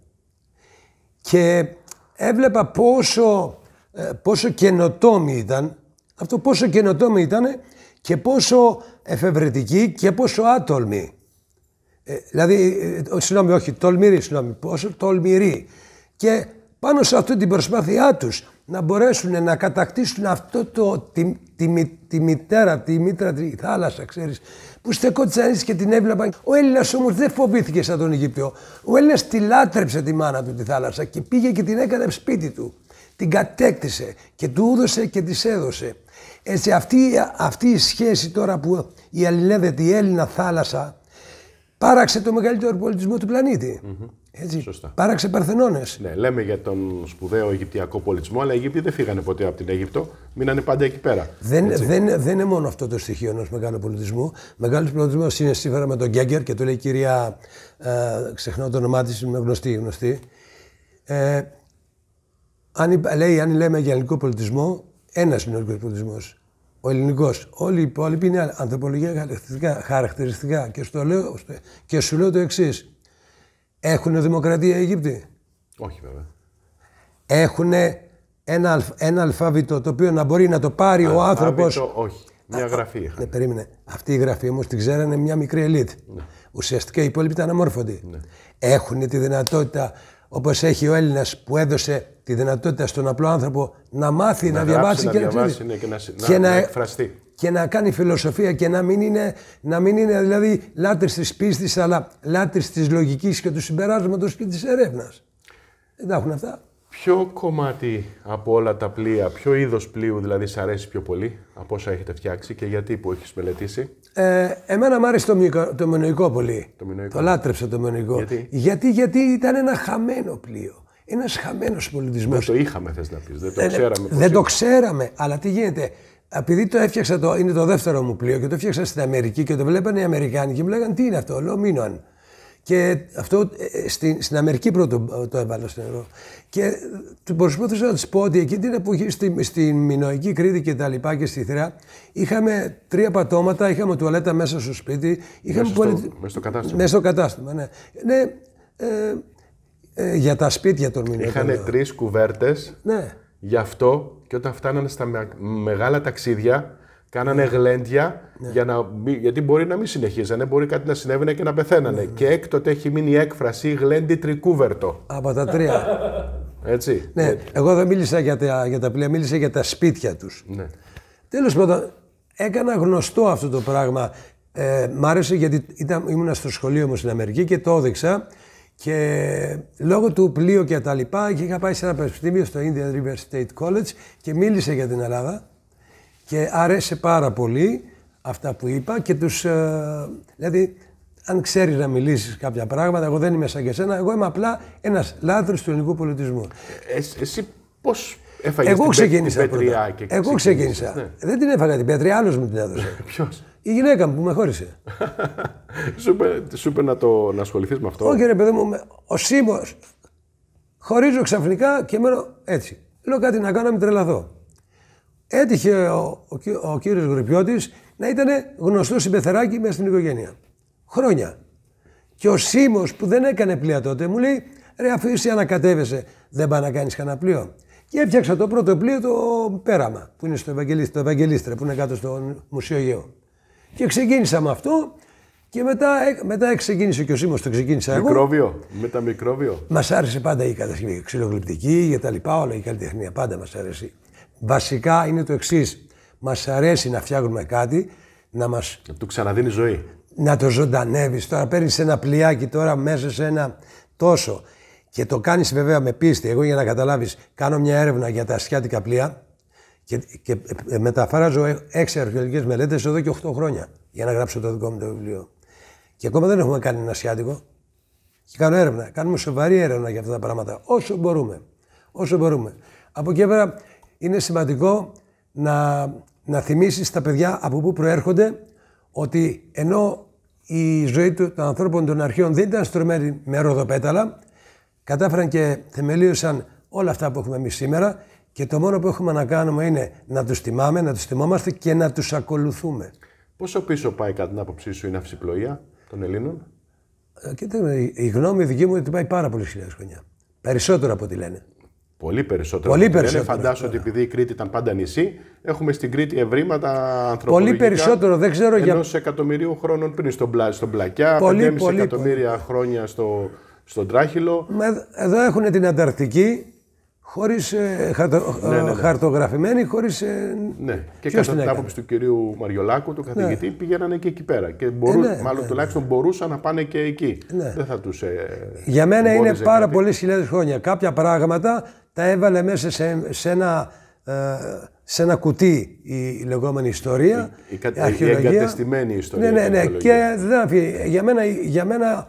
Speaker 3: Και έβλεπα πόσο ε, πόσο καινοτόμοι ήταν, αυτό πόσο καινοτόμοι ήταν και πόσο εφευρετικοί και πόσο άτολμοι. Ε, δηλαδή, ε, συγγνώμη, όχι, τολμηροί, συγγνώμη, πόσο τολμηροί. Και πάνω σε αυτή την προσπάθειά τους να μπορέσουν να κατακτήσουν αυτό το, τη, τη, τη μητέρα, τη μήτρα, τη θάλασσα, ξέρεις, που στεκόντουσαν και την έβλεπαν. Ο Έλληνας όμως δεν φοβήθηκε σαν τον Αιγυπτιό. Ο Έλληνας τη λάτρεψε τη μάνα του τη θάλασσα και πήγε και την έκανε σπίτι του την κατέκτησε και του έδωσε και της έδωσε. Έτσι αυτή, αυτή η σχέση τώρα που η αλληλεύεται η Έλληνα θάλασσα πάραξε το μεγαλύτερο πολιτισμό του πλανητη Έτσι. Σωστά. Πάραξε Παρθενώνες.
Speaker 1: Ναι, λέμε για τον σπουδαίο Αιγυπτιακό πολιτισμό, αλλά οι Αιγύπτιοι δεν φύγανε ποτέ από την Αίγυπτο, μείνανε πάντα εκεί πέρα.
Speaker 3: Δεν, δεν, δεν είναι μόνο αυτό το στοιχείο ενός μεγάλου πολιτισμού. Μεγάλος πολιτισμός είναι σήμερα με τον Γκέγκερ και το λέει η κυρία. Ε, ξεχνάω το όνομά της, είναι γνωστή. γνωστή. Ε, αν, λέει, αν λέμε για ελληνικό πολιτισμό, ένας είναι ο ελληνικός πολιτισμός. Ο ελληνικός. Όλοι οι υπόλοιποι είναι ανθρωπολογικά χαρακτηριστικά, Και, στο λέω, και σου λέω το εξής. Έχουν δημοκρατία οι Αιγύπτιοι. Όχι βέβαια. Έχουν ένα, ένα αλφάβητο το οποίο να μπορεί να το πάρει ο άνθρωπος.
Speaker 1: Όχι. Μια γραφή είχαν. Ναι,
Speaker 3: περίμενε. Αυτή η γραφή όμως την ξέρανε μια μικρή ελίτ. Ναι. Ουσιαστικά οι υπόλοιποι ήταν αμόρφωτοι. Ναι. Έχουν τη δυνατότητα όπως έχει ο Έλληνας που έδωσε τη δυνατότητα στον απλό άνθρωπο να μάθει, να, διαβάσει, και,
Speaker 1: να, εκφραστεί.
Speaker 3: Και να κάνει φιλοσοφία και να μην είναι, να μην είναι δηλαδή λάτρης της πίστης αλλά λάτρης της λογικής και του συμπεράσματος και της ερεύνας. Δεν τα έχουν αυτά.
Speaker 1: Ποιο κομμάτι από όλα τα πλοία, ποιο είδος πλοίου δηλαδή σε αρέσει πιο πολύ από όσα έχετε φτιάξει και γιατί που έχεις μελετήσει.
Speaker 3: Ε, εμένα μου άρεσε το, μυκο, το πολύ. Το,
Speaker 1: το λάτρεψα το μενοϊκό.
Speaker 3: Γιατί? γιατί, ήταν ένα χαμένο πλοίο. Ένας χαμένος πολιτισμός. Δεν το είχαμε, θες να πεις. Δεν το ε, ξέραμε. Δεν το ξέραμε, αλλά τι γίνεται. Επειδή το έφτιαξα, το, είναι το δεύτερο μου πλοίο και το έφτιαξα στην Αμερική και το βλέπανε οι Αμερικάνοι και μου λέγανε τι είναι αυτό. Λέω Μίνωαν. Και αυτό ε, ε, στην, Αμερική πρώτο ε, το έβαλα στο νερό. Και του προσπαθούσα να της πω ότι εκείνη την εποχή στην στη Μινοϊκή Κρήτη και τα λοιπά και στη Θηρά είχαμε τρία πατώματα, είχαμε τουαλέτα μέσα στο σπίτι. Είχαμε μέσα, στο, κατάστημα. Μέσα στο κατάστημα, ναι. ναι για τα σπίτια των Μινοϊκών. Είχανε
Speaker 1: τρεις κουβέρτες. Ναι. Γι' αυτό και όταν φτάνανε στα μεγάλα ταξίδια Κάνανε γλέντια ναι. γιατί μπορεί να μην συνεχίζανε, μπορεί κάτι να συνέβαινε και να πεθαίνανε. Ναι. Και έκτοτε έχει μείνει η έκφραση γλέντι τρικούβερτο.
Speaker 3: Από τα τρία. Έτσι. Ναι. Ε, εγώ δεν μίλησα για τα, για τα πλοία, μίλησα για τα σπίτια τους. Ναι. Τέλος πάντων, έκανα γνωστό αυτό το πράγμα. Ε, μ' άρεσε γιατί ήταν, ήμουν στο σχολείο μου στην Αμερική και το έδειξα. Και λόγω του πλοίου και τα λοιπά, είχα πάει σε ένα πανεπιστήμιο στο Indian River State College και μίλησε για την Ελλάδα. Και αρέσει πάρα πολύ αυτά που είπα και τους... Ε, δηλαδή, αν ξέρεις να μιλήσεις κάποια πράγματα, εγώ δεν είμαι σαν και εσένα, εγώ είμαι απλά ένας λάθρος του ελληνικού πολιτισμού. Ε, εσύ
Speaker 1: πώς έφαγες την, ξεκίνησα την πέτριά και Εγώ ξεκίνησα. Ναι.
Speaker 3: Δεν την έφαγα την πέτρια, άλλος μου την έδωσε. Ε, Ποιος. Η γυναίκα μου που με χώρισε.
Speaker 1: σου είπε να, το, να ασχοληθείς με αυτό. Όχι,
Speaker 3: ρε παιδί μου, ο Σίμος. Χωρίζω ξαφνικά και μένω έτσι. Λέω κάτι να κάνω να μην τρελαθώ έτυχε ο, ο, ο κύριος Γρυπιώτης να ήταν γνωστό συμπεθεράκι μέσα στην οικογένεια. Χρόνια. Και ο Σίμος που δεν έκανε πλοία τότε μου λέει «Ρε αφήσει ανακατεύεσαι, δεν πάει να κάνεις κανένα πλοίο». Και έφτιαξα το πρώτο πλοίο το Πέραμα που είναι στο Ευαγγελίστρα, το Ευαγγελίστρα που είναι κάτω στο Μουσείο Αιγαίο. Και ξεκίνησα με αυτό και μετά, ε, μετά ξεκίνησε και ο Σίμος, το ξεκίνησα εγώ.
Speaker 1: Μικρόβιο, μεταμικρόβιο.
Speaker 3: Μας άρεσε πάντα η κατασκευή, ξυλογλυπτική, για τα λοιπά, όλα η καλλιτεχνία, πάντα μας άρεσε βασικά είναι το εξής. Μας αρέσει να φτιάχνουμε κάτι, να μας. Να του
Speaker 1: ξαναδίνει ζωή.
Speaker 3: Να το ζωντανεύεις. Τώρα παίρνεις ένα πλοιάκι τώρα μέσα σε ένα τόσο. Και το κάνεις βέβαια με πίστη. Εγώ για να καταλάβεις, κάνω μια έρευνα για τα ασιάτικα πλοία και, και ε, μεταφράζω ε, έξι αρχαιολογικές μελέτες εδώ και 8 χρόνια για να γράψω το δικό μου το βιβλίο. Και ακόμα δεν έχουμε κάνει ένα ασιάτικο. κάνω έρευνα. Κάνουμε σοβαρή έρευνα για αυτά τα πράγματα. Όσο μπορούμε. Όσο μπορούμε. Από εκεί πέρα είναι σημαντικό να, να θυμίσεις τα παιδιά από πού προέρχονται ότι ενώ η ζωή του, των ανθρώπων των αρχαίων δεν ήταν στρωμένη με ροδοπέταλα, κατάφεραν και θεμελίωσαν όλα αυτά που έχουμε εμείς σήμερα και το μόνο που έχουμε να κάνουμε είναι να τους τιμάμε, να τους τιμόμαστε και να τους ακολουθούμε.
Speaker 1: Πόσο πίσω πάει κατά την άποψή σου η ναυσιπλοεία των Ελλήνων?
Speaker 3: Ε, η γνώμη δική μου είναι ότι πάει πάρα πολύ χιλιάδες χρόνια.
Speaker 1: Περισσότερο από ό,τι λένε. Πολύ περισσότερο. Πολύ περισσότερο. Δεν φαντάζομαι ότι επειδή η Κρήτη ήταν πάντα νησί, έχουμε στην Κρήτη ευρήματα ανθρωπολογικά. Πολύ περισσότερο, δεν ξέρω ενός για. Ενός εκατομμυρίου χρόνων πριν στον, πλα... στον Πλακιά, πολύ, εκατομμύρια χρόνια στο, στον Τράχυλο.
Speaker 3: Εδώ έχουν την Ανταρκτική, χωρίς ε, χαρτο, ναι, ναι, ναι. χαρτογραφημένη, χωρίς. Ε,
Speaker 1: ναι, και κατά την άποψη του κυρίου Μαριολάκου, του καθηγητή, ναι. πήγαιναν και εκεί πέρα. Και μπορούν, ε, ναι, μάλλον ε, τουλάχιστον μπορούσαν να πάνε και εκεί. Δεν θα τους. Για μένα είναι πάρα
Speaker 3: πολλές χιλιάδες χρόνια. Κάποια πράγματα τα έβαλε μέσα σε, σε ένα κουτί η λεγόμενη ιστορία,
Speaker 1: η, η, η εγκατεστημένη ιστορία. Ναι, ναι, ναι. Και
Speaker 3: δεν αφή, για μένα, για μένα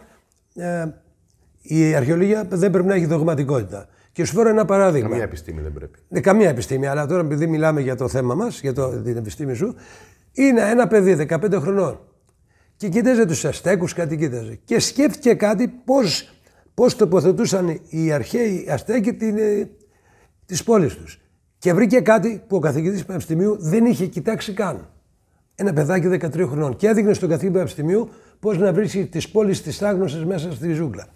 Speaker 3: η αρχαιολογία δεν πρέπει να έχει δογματικότητα. Και σου φέρω ένα παράδειγμα. Καμία επιστήμη δεν πρέπει. Ναι, καμία επιστήμη, αλλά τώρα επειδή μιλάμε για το θέμα μας, για το, την επιστήμη σου, είναι ένα παιδί 15 χρονών. Και κοίταζε τους Αστέκους, κάτι κοίταζε. Και σκέφτηκε κάτι πώς πώς τοποθετούσαν οι αρχαίοι Αστέκοι την, ε, τις πόλεις τους. Και βρήκε κάτι που ο Καθηγητής του Πανεπιστημίου δεν είχε κοιτάξει καν. Ένα παιδάκι 13 χρονών. Και έδειξε στον καθηγητή του Πανεπιστημίου πώς να βρει τις πόλεις της άγνωση μέσα στη ζούγκλα.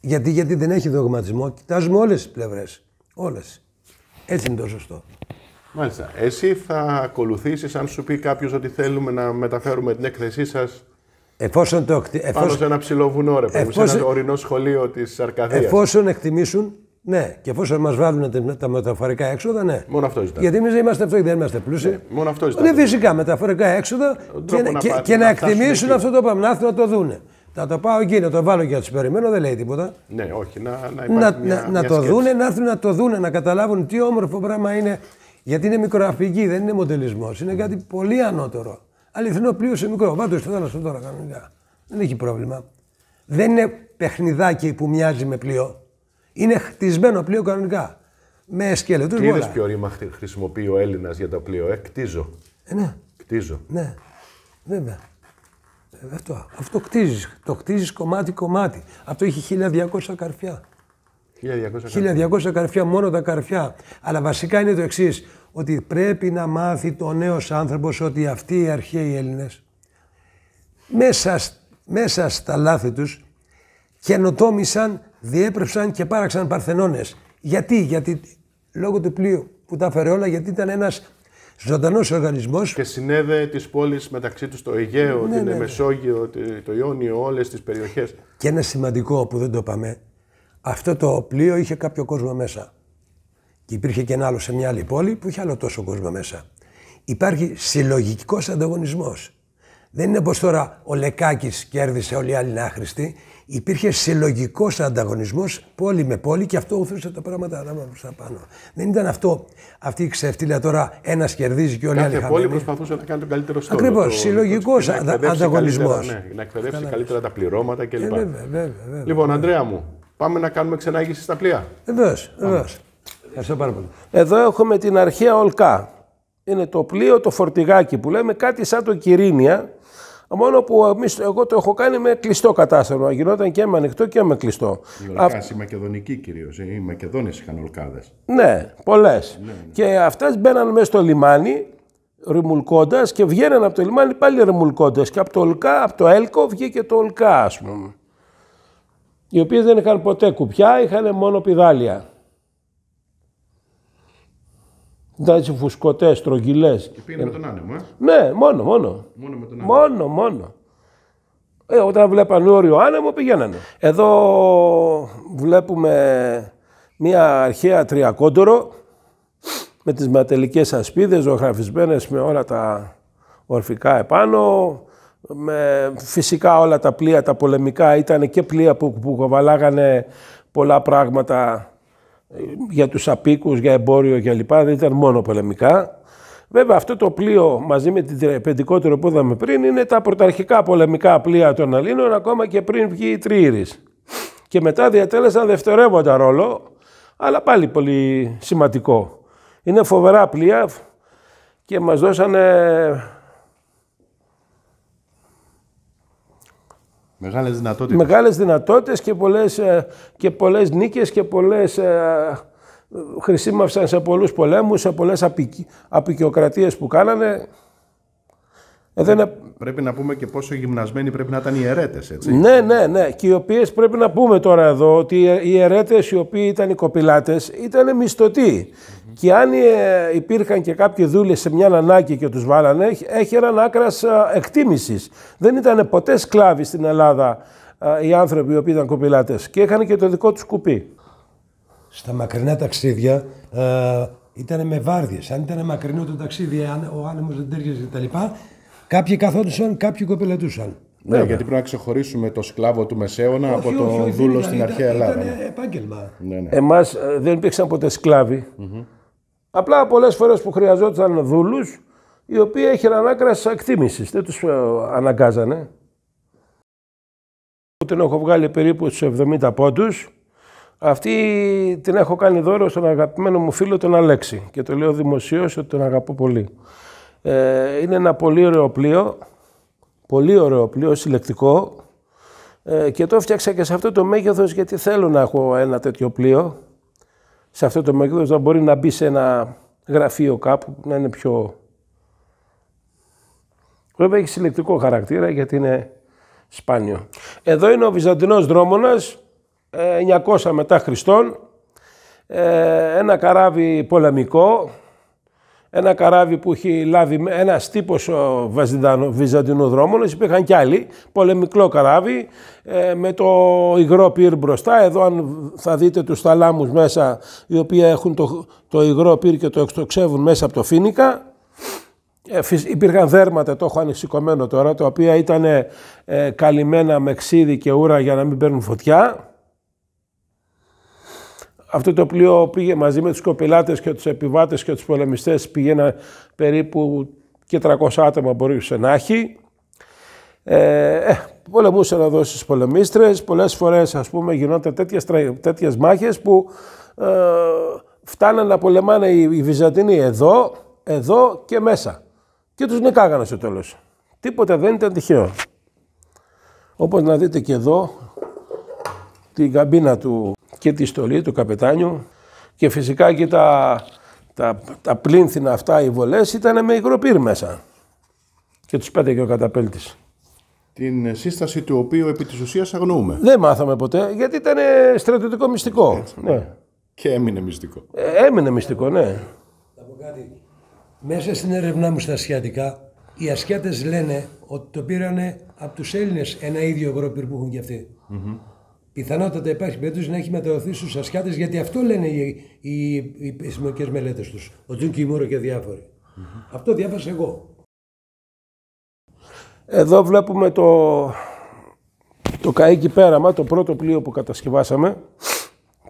Speaker 3: Γιατί, γιατί δεν έχει δογματισμό. Κοιτάζουμε όλες τις πλευρές. Όλες. Έτσι είναι το σωστό.
Speaker 1: Μάλιστα. Εσύ θα ακολουθήσεις, αν σου πει κάποιος ότι θέλουμε να μεταφέρουμε την έκθεσή σας.
Speaker 3: Εφόσον το εκτι... Πάνω σε
Speaker 1: ένα ψηλό βουνό, ρε εφόσον... ένα ορεινό σχολείο της Αρκαδίας. Εφόσον
Speaker 3: εκτιμήσουν, ναι. Και εφόσον μας βάλουν τα μεταφορικά έξοδα, ναι. Μόνο αυτό ζητάμε. Γιατί εμείς είμαστε αυτό, δεν είμαστε πλούσιοι. Ναι, μόνο αυτό ναι, ζητάμε. Ναι, φυσικά μεταφορικά έξοδα και, να, και, εκτιμήσουν αυτό το πράγμα να το δούνε. Θα το πάω εκεί, να το βάλω και να τους περιμένω, δεν λέει τίποτα. Ναι,
Speaker 1: όχι, να, να υπάρχει να, μια, να, να το δούνε,
Speaker 3: να έρθουν να το δούνε, να καταλάβουν τι όμορφο πράγμα είναι. Γιατί είναι μικροαφική, δεν είναι μοντελισμός. Είναι κάτι πολύ ανώτερο. Αληθινό πλοίο σε μικρό. Βάτω στο θάλασσο τώρα κανονικά. Δεν έχει πρόβλημα. Δεν είναι παιχνιδάκι που μοιάζει με πλοίο. Είναι χτισμένο πλοίο κανονικά. Με σκέλετο. Τι είδες ποιο
Speaker 1: ρήμα χρησιμοποιεί ο Έλληνας για το πλοίο, ε, κτίζω. Ε, ναι. Κτίζω.
Speaker 3: Ναι. Βέβαια. Ε, αυτό, αυτό κτίζεις. Το κτίζεις κομμάτι-κομμάτι. Αυτό είχε 1200 καρφιά. 1200, 1200 καρφιά, μόνο τα καρφιά. Αλλά βασικά είναι το εξής, ότι πρέπει να μάθει το νέος άνθρωπος ότι αυτοί οι αρχαίοι Έλληνες, μέσα, μέσα στα λάθη τους καινοτόμησαν, διέπρεψαν και πάραξαν παρθενώνες. Γιατί, γιατί λόγω του πλοίου που τα έφερε όλα,
Speaker 1: γιατί ήταν ένας ζωντανός οργανισμός. Και συνέδε τις πόλεις μεταξύ τους το Αιγαίο, ναι, την ναι, ναι. Μεσόγειο, το Ιόνιο, όλες τις περιοχές.
Speaker 3: Και ένα σημαντικό που δεν το είπαμε. Αυτό το πλοίο είχε κάποιο κόσμο μέσα. Και υπήρχε και ένα άλλο σε μια άλλη πόλη που είχε άλλο τόσο κόσμο μέσα. Υπάρχει συλλογικός ανταγωνισμός. Δεν είναι πως τώρα ο Λεκάκης κέρδισε όλοι οι άλλοι είναι άχρηστοι. Υπήρχε συλλογικός ανταγωνισμός πόλη με πόλη και αυτό οθούσε τα πράγματα να προ πάνω. Δεν ήταν αυτό, αυτή η ξεφτύλα τώρα ένας κερδίζει και όλοι οι άλλοι. Κάθε πόλη
Speaker 1: προσπαθούσε να κάνει τον καλύτερο στόχο. Ακριβώ. Συλλογικό ανταγωνισμό. Ναι, να εκπαιδεύσει καλύτερα τα πληρώματα κλπ. Ε, βέβαια, βέβαια, βέβαια, λοιπόν, Αντρέα μου, πάμε να κάνουμε ξενάγηση στα πλοία.
Speaker 2: Βεβαίως, βεβαίως.
Speaker 1: Ευχαριστώ πάρα πολύ.
Speaker 2: Εδώ έχουμε την αρχαία Ολκά. Είναι το πλοίο, το φορτηγάκι που λέμε, κάτι σαν το Κυρίνια, Μόνο που εμείς, εγώ το έχω κάνει με κλειστό κατάστρο, Γινόταν και με ανοιχτό και με κλειστό.
Speaker 1: Οι οι Μακεδονικοί κυρίως. Ε, οι Μακεδόνες είχαν ολκάδες.
Speaker 2: Ναι, πολλές. Ναι, ναι. Και αυτές μπαίναν μέσα στο λιμάνι ρημουλκώντας και βγαίναν από το λιμάνι πάλι ρημουλκώντας. Και από το, ολκά, από το έλκο βγήκε το ολκά, ας πούμε. Οι οποίε δεν είχαν ποτέ κουπιά, είχαν μόνο πιδάλια. Ήταν έτσι φουσκωτές, τρογγυλέ. Και πήγαινε με τον άνεμο, ε. Ναι, μόνο, μόνο. Μόνο με τον άνεμο. Μόνο, μόνο. Ε, όταν βλέπαν όριο άνεμο, πηγαίνανε. Εδώ βλέπουμε μία αρχαία τριακόντορο με τις ματελικές ασπίδες ζωγραφισμένες με όλα τα ορφικά επάνω. Με, φυσικά όλα τα πλοία, τα πολεμικά, ήταν και πλοία που, που κοβαλάγανε πολλά πράγματα για τους απίκους, για εμπόριο κλπ. Δεν ήταν μόνο πολεμικά. Βέβαια αυτό το πλοίο μαζί με την πεντικότερο που είδαμε πριν είναι τα πρωταρχικά πολεμικά πλοία των Αλλήνων ακόμα και πριν βγει η Τρίηρης. Και μετά διατέλεσαν δευτερεύοντα ρόλο, αλλά πάλι πολύ σημαντικό. Είναι φοβερά πλοία και μας δώσανε Μεγάλες δυνατότητες. και πολλές, ε, και πολλές νίκες και πολλές... Ε, χρησιμεύσαν σε πολλούς πολέμους, σε πολλές απεικιοκρατίες που κάνανε.
Speaker 1: Ε, δεν, Πρέπει να πούμε και πόσο γυμνασμένοι πρέπει να ήταν οι αιρέτες, έτσι.
Speaker 2: Ναι, ναι, ναι. Και οι οποίες πρέπει να πούμε τώρα εδώ ότι οι αιρέτες οι οποίοι ήταν οι κοπηλάτες ήταν Και αν ε, υπήρχαν και κάποιοι δούλες σε μια ανάγκη και τους βάλανε, έχεραν άκρας ε, εκτίμησης. Δεν ήταν ποτέ σκλάβοι στην Ελλάδα ε, οι άνθρωποι οι οποίοι ήταν κοπηλάτες και είχαν και το δικό
Speaker 3: τους κουπί. Στα μακρινά ταξίδια ήταν με βάρδιες. Αν ήταν μακρινό το ταξίδι, ο άνεμος δεν τέργεζε κτλ. Κάποιοι καθόντουσαν, κάποιοι κοπελετούσαν.
Speaker 1: Ναι, γιατί πρέπει να ξεχωρίσουμε το σκλάβο του Μεσαίωνα από το όχι, δούλο στην αρχαία Ελλάδα. Ήταν
Speaker 2: ναι.
Speaker 3: επάγγελμα. Ναι, ναι.
Speaker 2: Εμάς ε, δεν υπήρξαν ποτέ σκλάβοι. Απλά πολλές φορές που χρειαζόταν δούλους οι οποίοι έχουν άκρα εκτίμησης. Δεν τους ε, αναγκάζανε. Την έχω βγάλει περίπου στους 70 πόντους. Αυτή την έχω κάνει δώρο στον αγαπημένο μου φίλο τον Αλέξη. Και το λέω δημοσίως ότι τον αγαπώ πολύ. Ε, είναι ένα πολύ ωραίο πλοίο, πολύ ωραίο πλοίο, συλλεκτικό ε, και το έφτιαξα και σε αυτό το μέγεθος γιατί θέλω να έχω ένα τέτοιο πλοίο. Σε αυτό το μέγεθος να μπορεί να μπει σε ένα γραφείο κάπου, να είναι πιο... Βέβαια έχει συλλεκτικό χαρακτήρα γιατί είναι σπάνιο. Εδώ είναι ο Βυζαντινός δρόμονας, 900 ε, μετά Χριστόν, ε, ένα καράβι πολεμικό, ένα καράβι που έχει λάβει ένα τύπο δρόμων, υπήρχαν κι άλλοι, πολεμικό καράβι, ε, με το υγρό πυρ μπροστά. Εδώ, αν θα δείτε τους θαλάμους μέσα, οι οποίοι έχουν το, το υγρό πυρ και το εκτοξεύουν μέσα από το φίνικα. Ε, υπήρχαν δέρματα, το έχω ανησυχωμένο τώρα, τα οποία ήταν ε, καλυμμένα με ξύδι και ούρα για να μην παίρνουν φωτιά. Αυτό το πλοίο πήγε μαζί με τους κοπηλάτες και τους επιβάτες και τους πολεμιστές πήγαινα περίπου και 300 άτομα μπορούσε να έχει. Ε, ε, πολεμούσε να δώσει στις πολεμίστρες. Πολλές φορές ας πούμε γινόταν τέτοιες, τέτοιες μάχες που ε, φτάναν να πολεμάνε οι, οι Βυζαντινοί εδώ, εδώ και μέσα. Και τους νικάγανε στο τέλος. Τίποτα δεν ήταν τυχαίο. Όπως να δείτε και εδώ την καμπίνα του και τη στολή του καπετάνιου και φυσικά και τα, τα, τα αυτά, οι βολές ήταν με υγροπύρ μέσα και τους πέταγε ο καταπέλτης.
Speaker 1: Την σύσταση του οποίου επί της ουσίας αγνοούμε. Δεν μάθαμε ποτέ γιατί ήταν ε, στρατιωτικό μυστικό. ναι. Και έμεινε μυστικό. Ε, έμεινε μυστικό, ναι.
Speaker 3: Θα Μέσα στην έρευνά μου στα Ασιατικά, οι Ασιάτες λένε ότι το πήρανε από τους Έλληνες ένα ίδιο υγροπύρ που έχουν κι αυτοι πιθανότατα υπάρχει περίπτωση να έχει μεταδοθεί στους ασιάτε, γιατί αυτό λένε οι, οι, οι επιστημονικές μελέτες τους. Ο Τζουν Κιμούρο και διαφοροι Αυτό διάβασα εγώ. Εδώ
Speaker 2: βλέπουμε το, το καίκι πέραμα, το πρώτο πλοίο που κατασκευάσαμε.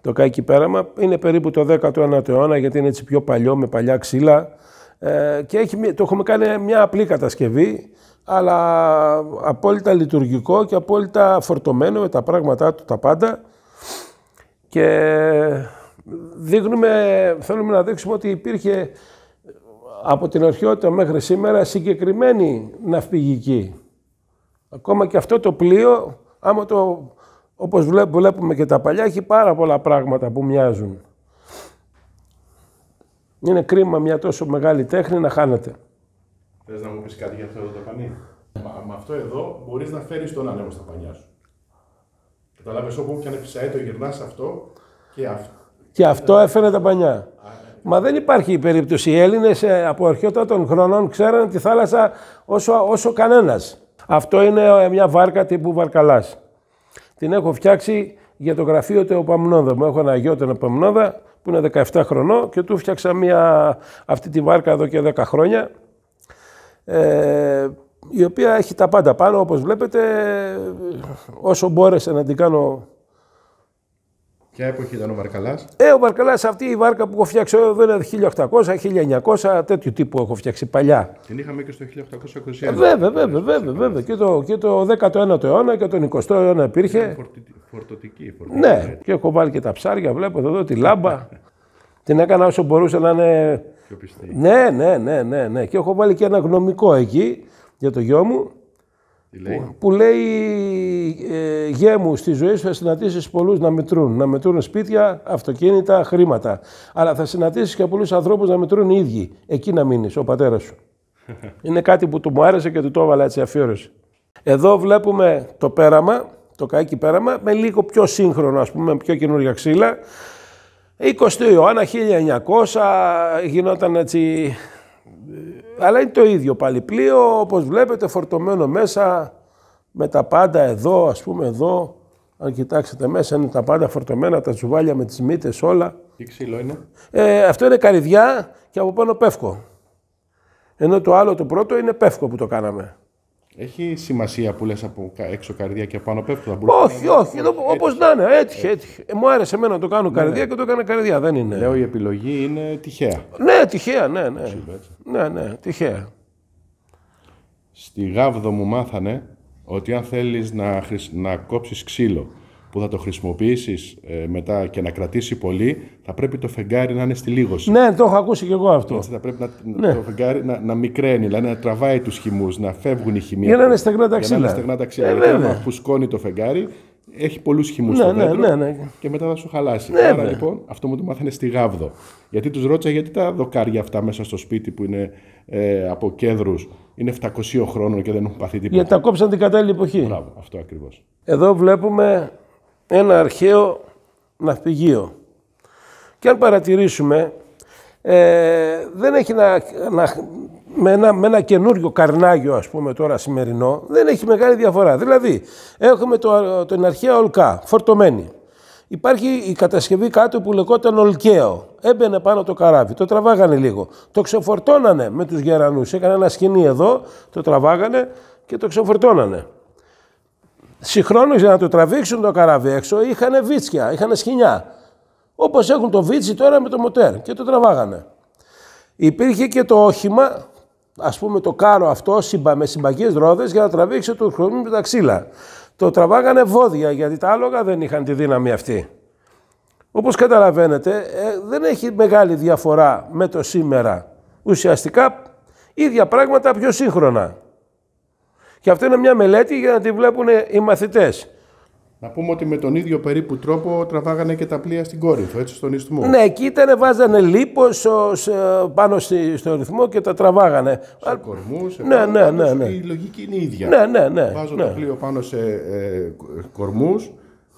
Speaker 2: Το καίκι πέραμα είναι περίπου το 19ο αιώνα, γιατί είναι έτσι πιο παλιό, με παλιά ξύλα. Ε, και έχει, το έχουμε κάνει μια απλή κατασκευή αλλά απόλυτα λειτουργικό και απόλυτα φορτωμένο με τα πράγματά του τα πάντα και δείχνουμε, θέλουμε να δείξουμε ότι υπήρχε από την αρχαιότητα μέχρι σήμερα συγκεκριμένη ναυπηγική. Ακόμα και αυτό το πλοίο, άμα το, όπως βλέπουμε και τα παλιά, έχει πάρα πολλά πράγματα που μοιάζουν. Είναι κρίμα μια τόσο μεγάλη τέχνη να χάνεται.
Speaker 1: Θες να μου πεις κάτι για αυτό το ταπανί. Μα, με αυτό εδώ μπορείς να φέρεις τον άνεμο στα πανιά σου. Κατάλαβες όπου και αν φυσάει το γυρνάς αυτό και αυτό.
Speaker 2: Και αυτό έφερε τα πανιά. Μα δεν υπάρχει η περίπτωση. Οι Έλληνες ε, από αρχαιότητα των χρονών ξέραν τη θάλασσα όσο, όσο κανένας. Αυτό είναι ε, μια βάρκα τύπου βαρκαλάς. Την έχω φτιάξει για το γραφείο του Παμνόδα. Μου έχω ένα γιο τον Παμνόδα που είναι 17 χρονών και του φτιάξα μια, αυτή τη βάρκα εδώ και 10 χρόνια ε, η οποία έχει τα πάντα πάνω, όπως βλέπετε, όσο μπόρεσε να την κάνω...
Speaker 1: Ποια εποχή ήταν ο Βαρκαλάς?
Speaker 2: Ε, ο Βαρκαλάς αυτή η βάρκα που έχω φτιάξει εδώ είναι 1800, 1900, τέτοιου τύπου έχω φτιάξει παλιά.
Speaker 1: Την είχαμε και στο 1821. Ε, βέβαια, βέβαια,
Speaker 2: βέβαια, βέβαια. Και το, και το 19ο αιώνα και τον 20ο αιώνα υπήρχε.
Speaker 1: φορτωτική, φορτωτική, Ναι,
Speaker 2: και έχω βάλει και τα ψάρια, βλέπω εδώ, εδώ τη λάμπα. την έκανα όσο μπορούσε να είναι ναι, ναι, ναι, ναι, ναι. Και έχω βάλει και ένα γνωμικό εκεί για το γιο μου. Που, λέει ε, γέ μου, στη ζωή σου θα συναντήσεις πολλούς να μετρούν. Να μετρούν σπίτια, αυτοκίνητα, χρήματα. Αλλά θα συναντήσεις και πολλούς ανθρώπους να μετρούν οι ίδιοι. Εκεί να μείνεις, ο πατέρας σου. Είναι κάτι που του μου άρεσε και του το έβαλα έτσι αφιέρωση. Εδώ βλέπουμε το πέραμα, το καίκι πέραμα, με λίγο πιο σύγχρονο, ας πούμε, πιο καινούργια ξύλα. 20 Ιωάννα 1900 γινόταν έτσι, αλλά είναι το ίδιο πάλι πλοίο, όπως βλέπετε φορτωμένο μέσα με τα πάντα εδώ, ας πούμε εδώ, αν κοιτάξετε μέσα είναι τα πάντα φορτωμένα, τα τσουβάλια με τις μύτες όλα. Τι ξύλο είναι. Ε, αυτό είναι καρυδιά και από πάνω πεύκο. Ενώ το άλλο το πρώτο είναι πεύκο που το κάναμε. Έχει σημασία που λες από έξω καρδιά και πάνω πέφτω. Όχι, όχι, όχι όπω να είναι. Έτυχε, έτυχε. Ε, μου άρεσε εμένα να το κάνω ναι, καρδιά ναι. και
Speaker 1: το έκανα καρδιά. Δεν είναι. Λέω η επιλογή είναι τυχαία.
Speaker 2: Ναι, τυχαία, ναι, ναι.
Speaker 1: Ναι, ναι, τυχαία. Στη Γάβδο μου μάθανε ότι αν θέλεις να, χρησι... να κόψεις ξύλο που θα το χρησιμοποιήσεις ε, μετά και να κρατήσει πολύ, θα πρέπει το φεγγάρι να είναι στη λίγωση. Ναι, το έχω ακούσει κι εγώ αυτό. Έτσι, θα πρέπει να, ναι. το φεγγάρι να, να μικραίνει, δηλαδή να τραβάει τους χυμούς, να φεύγουν οι χυμοί. Για να είναι στεγνά τα ξύλα. Για να είναι στεγνά τα ξύλα. Ε, ναι. φουσκώνει το φεγγάρι, έχει πολλούς χυμούς ναι, στο ναι, δέντρο ναι, ναι, και μετά θα σου χαλάσει. Ναι, Άρα λοιπόν αυτό μου το μάθανε στη Γάβδο. Γιατί τους ρώτησα γιατί τα δοκάρια αυτά μέσα στο σπίτι που είναι ε, από κέντρους είναι 700 χρόνων και δεν έχουν πάθει τίποτα. Γιατί τα κόψαν
Speaker 2: την κατάλληλη εποχή. Μπράβο,
Speaker 1: αυτό ακριβώς. Εδώ βλέπουμε ένα αρχαίο
Speaker 2: ναυπηγείο. Και αν παρατηρήσουμε, ε, δεν έχει να, με, ένα, με ένα καινούριο καρνάγιο, ας πούμε τώρα σημερινό, δεν έχει μεγάλη διαφορά. Δηλαδή, έχουμε το, την αρχαία ολκά, φορτωμένη. Υπάρχει η κατασκευή κάτω που λεγόταν Ολκαίο. Έμπαινε πάνω το καράβι, το τραβάγανε λίγο. Το ξεφορτώνανε με τους γερανούς. Έκανε ένα σκηνή εδώ, το τραβάγανε και το ξεφορτώνανε συγχρόνως για να το τραβήξουν το καράβι έξω είχαν βίτσια, είχαν σχοινιά. Όπως έχουν το βίτσι τώρα με το μοτέρ και το τραβάγανε. Υπήρχε και το όχημα, ας πούμε το κάρο αυτό, με συμπαγές ρόδες για να τραβήξει το χρωμί με τα ξύλα. Το τραβάγανε βόδια γιατί τα άλογα δεν είχαν τη δύναμη αυτή. Όπως καταλαβαίνετε, ε, δεν έχει μεγάλη διαφορά με το σήμερα. Ουσιαστικά, ίδια πράγματα πιο σύγχρονα. Και αυτό είναι μια
Speaker 1: μελέτη για να τη βλέπουν οι μαθητές. Να πούμε ότι με τον ίδιο περίπου τρόπο τραβάγανε και τα πλοία στην Κόρινθο, έτσι στον Ισθμό. Ναι,
Speaker 2: εκεί ήταν, βάζανε λίπος ε, πάνω στη, στο ρυθμό και τα τραβάγανε. Σε κορμού, σε ναι, ναι, πάνω, ναι, ναι, ναι, η
Speaker 1: λογική είναι η ίδια. Ναι, ναι, ναι. Βάζω ναι. το πλοίο πάνω σε ε, κορμούς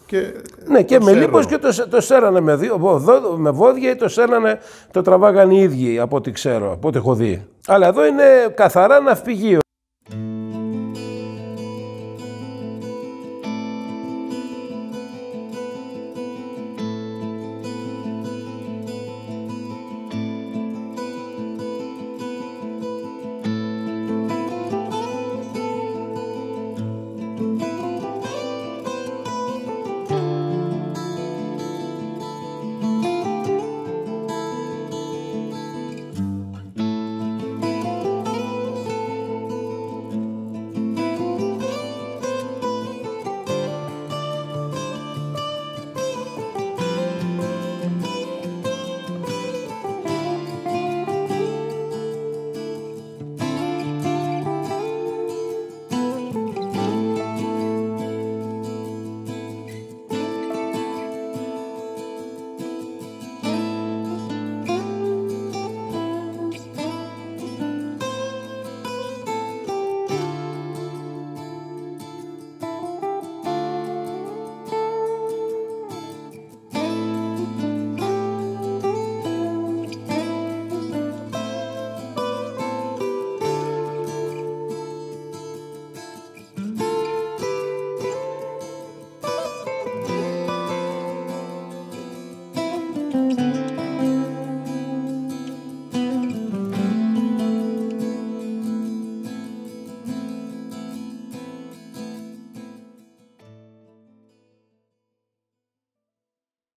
Speaker 1: και Ναι, και με λίπος και
Speaker 2: το, το σέρανε με, δύο, με βόδια ή το σέρανε, το τραβάγανε οι ίδιοι από ό,τι ξέρω, από ό,τι έχω δει. Αλλά εδώ είναι καθαρά ναυπηγείο.